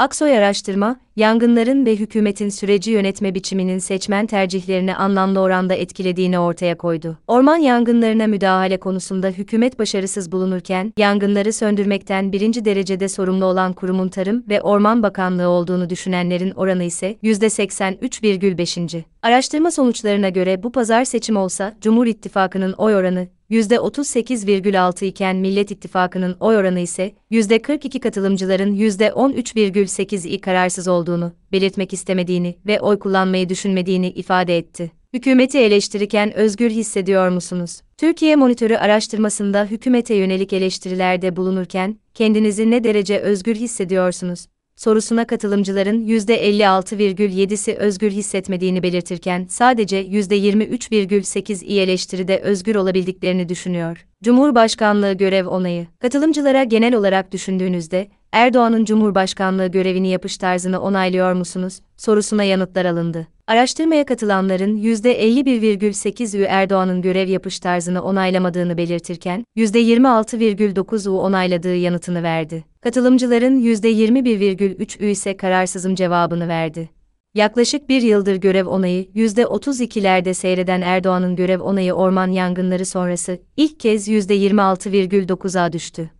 Aksoy araştırma, yangınların ve hükümetin süreci yönetme biçiminin seçmen tercihlerini anlamlı oranda etkilediğini ortaya koydu. Orman yangınlarına müdahale konusunda hükümet başarısız bulunurken, yangınları söndürmekten birinci derecede sorumlu olan kurumun Tarım ve Orman Bakanlığı olduğunu düşünenlerin oranı ise %83,5. Araştırma sonuçlarına göre bu pazar seçim olsa, Cumhur İttifakı'nın oy oranı %38,6 iken Millet İttifakı'nın oy oranı ise %42 katılımcıların %13,8'i kararsız olduğunu, belirtmek istemediğini ve oy kullanmayı düşünmediğini ifade etti. Hükümeti eleştirirken özgür hissediyor musunuz? Türkiye Monitörü araştırmasında hükümete yönelik eleştirilerde bulunurken kendinizi ne derece özgür hissediyorsunuz? sorusuna katılımcıların %56,7'si özgür hissetmediğini belirtirken sadece %23,8 iyi eleştiride özgür olabildiklerini düşünüyor. Cumhurbaşkanlığı görev onayı. Katılımcılara genel olarak düşündüğünüzde Erdoğan'ın Cumhurbaşkanlığı görevini yapış tarzını onaylıyor musunuz? sorusuna yanıtlar alındı. Araştırmaya katılanların %51,8'ü Erdoğan'ın görev yapış tarzını onaylamadığını belirtirken, %26,9'u onayladığı yanıtını verdi. Katılımcıların %21,3'ü ise kararsızım cevabını verdi. Yaklaşık bir yıldır görev onayı %32'lerde seyreden Erdoğan'ın görev onayı orman yangınları sonrası ilk kez %26,9'a düştü.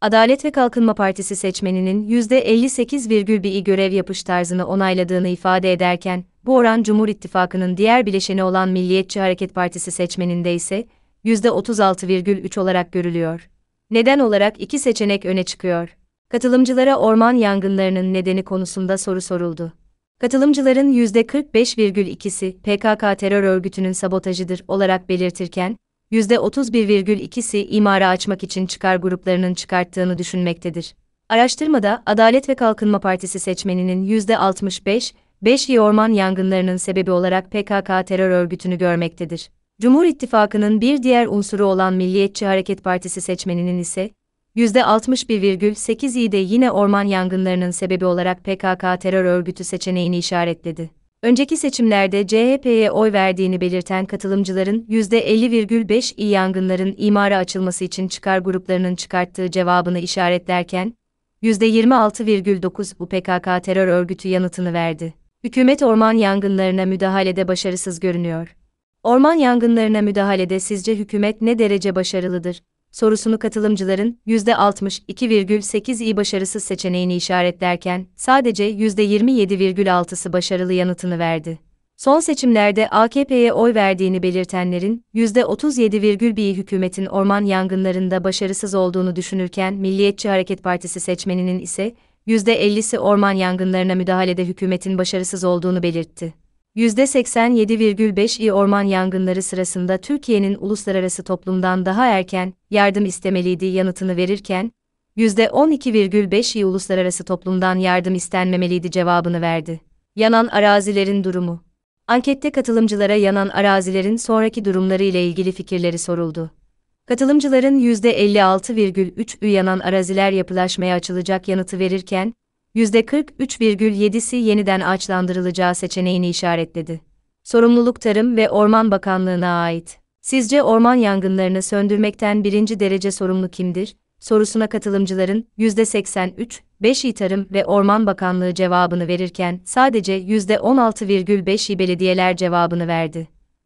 Adalet ve Kalkınma Partisi seçmeninin %58,1'i görev yapış tarzını onayladığını ifade ederken, bu oran Cumhur İttifakı'nın diğer bileşeni olan Milliyetçi Hareket Partisi seçmeninde ise %36,3 olarak görülüyor. Neden olarak iki seçenek öne çıkıyor. Katılımcılara orman yangınlarının nedeni konusunda soru soruldu. Katılımcıların %45,2'si PKK terör örgütünün sabotajıdır olarak belirtirken, %31,2'si imara açmak için çıkar gruplarının çıkarttığını düşünmektedir. Araştırmada Adalet ve Kalkınma Partisi seçmeninin %65, 5 yıl orman yangınlarının sebebi olarak PKK terör örgütünü görmektedir. Cumhur İttifakı'nın bir diğer unsuru olan Milliyetçi Hareket Partisi seçmeninin ise %61,8'i de yine orman yangınlarının sebebi olarak PKK terör örgütü seçeneğini işaretledi. Önceki seçimlerde CHP'ye oy verdiğini belirten katılımcıların %50,5'i yangınların imara açılması için çıkar gruplarının çıkarttığı cevabını işaretlerken, %26,9 bu PKK terör örgütü yanıtını verdi. Hükümet orman yangınlarına müdahalede başarısız görünüyor. Orman yangınlarına müdahalede sizce hükümet ne derece başarılıdır? sorusunu katılımcıların %62,8 iyi başarısız seçeneğini işaretlerken sadece %27,6'sı başarılı yanıtını verdi. Son seçimlerde AKP'ye oy verdiğini belirtenlerin %37,1'i hükümetin orman yangınlarında başarısız olduğunu düşünürken Milliyetçi Hareket Partisi seçmeninin ise %50'si orman yangınlarına müdahalede hükümetin başarısız olduğunu belirtti. %87,5 i orman yangınları sırasında Türkiye'nin uluslararası toplumdan daha erken yardım istemeliydi yanıtını verirken, %12,5 i uluslararası toplumdan yardım istenmemeliydi cevabını verdi. Yanan arazilerin durumu. Ankette katılımcılara yanan arazilerin sonraki durumları ile ilgili fikirleri soruldu. Katılımcıların %56,3'ü yanan araziler yapılaşmaya açılacak yanıtı verirken, %43,7'si yeniden ağaçlandırılacağı seçeneğini işaretledi. Sorumluluk Tarım ve Orman Bakanlığı'na ait. Sizce orman yangınlarını söndürmekten birinci derece sorumlu kimdir? sorusuna katılımcıların %83, 5'i Tarım ve Orman Bakanlığı cevabını verirken sadece %16,5'i belediyeler cevabını verdi.